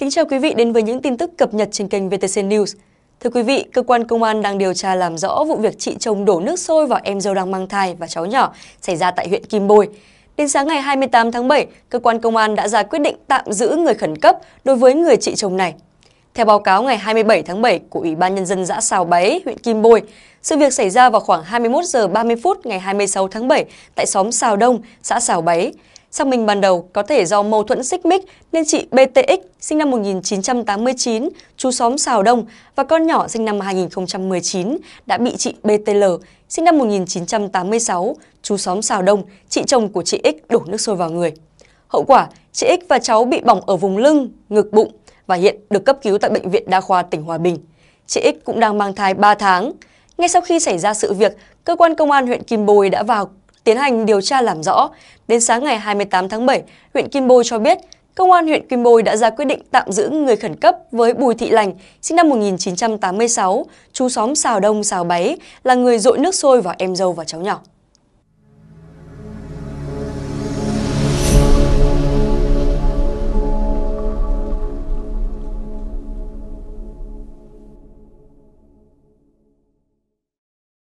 Kính chào quý vị đến với những tin tức cập nhật trên kênh VTC News. Thưa quý vị, cơ quan công an đang điều tra làm rõ vụ việc chị chồng đổ nước sôi vào em dâu đang mang thai và cháu nhỏ xảy ra tại huyện Kim Bôi. Đến sáng ngày 28 tháng 7, cơ quan công an đã ra quyết định tạm giữ người khẩn cấp đối với người chị chồng này. Theo báo cáo ngày 27 tháng 7 của Ủy ban Nhân dân xã Sào Báy, huyện Kim Bôi, sự việc xảy ra vào khoảng 21 giờ 30 phút ngày 26 tháng 7 tại xóm Sào Đông, xã Sào Báy. Xác minh ban đầu có thể do mâu thuẫn xích mích nên chị BTX sinh năm 1989, chú xóm Sào Đông và con nhỏ sinh năm 2019 đã bị chị BTL sinh năm 1986, chú xóm Sào Đông, chị chồng của chị X đổ nước sôi vào người. Hậu quả, chị X và cháu bị bỏng ở vùng lưng, ngực bụng và hiện được cấp cứu tại Bệnh viện Đa khoa tỉnh Hòa Bình. Chị X cũng đang mang thai 3 tháng. Ngay sau khi xảy ra sự việc, cơ quan công an huyện Kim Bồi đã vào tiến hành điều tra làm rõ. Đến sáng ngày 28 tháng 7, huyện Kim Bôi cho biết, Công an huyện Kim Bôi đã ra quyết định tạm giữ người khẩn cấp với Bùi Thị Lành, sinh năm 1986, chú xóm Sào Đông, Sào Báy, là người dội nước sôi vào em dâu và cháu nhỏ.